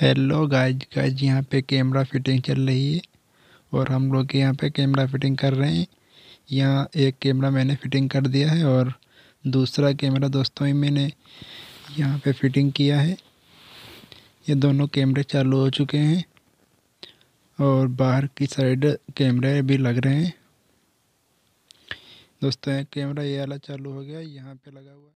hello guys guys यहाँ पे camera fitting चल रही है और हम लोग यहाँ पे कैमरा फिटिंग कर रहे हैं यहाँ एक कैमरा मैंने फिटिंग कर दिया है और दूसरा कैमरा दोस्तों ही मैंने यहाँ पे फिटिंग किया है ये दोनों कैमरे चालू हो चुके हैं और बाहर की साइड कैमरे भी लग रहे हैं दोस्तों कैमरा ये वाला चालू हो गया यहाँ पर लगा हुआ